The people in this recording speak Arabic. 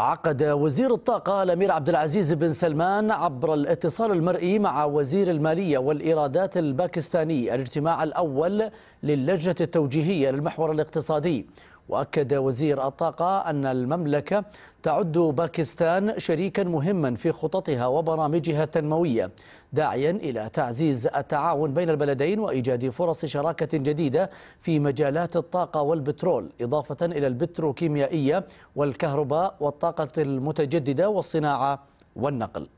عقد وزير الطاقة الأمير عبد العزيز بن سلمان عبر الاتصال المرئي مع وزير المالية والإيرادات الباكستاني الاجتماع الأول للجنة التوجيهية للمحور الاقتصادي واكد وزير الطاقه ان المملكه تعد باكستان شريكا مهما في خططها وبرامجها التنمويه داعيا الى تعزيز التعاون بين البلدين وايجاد فرص شراكه جديده في مجالات الطاقه والبترول اضافه الى البتروكيميائيه والكهرباء والطاقه المتجدده والصناعه والنقل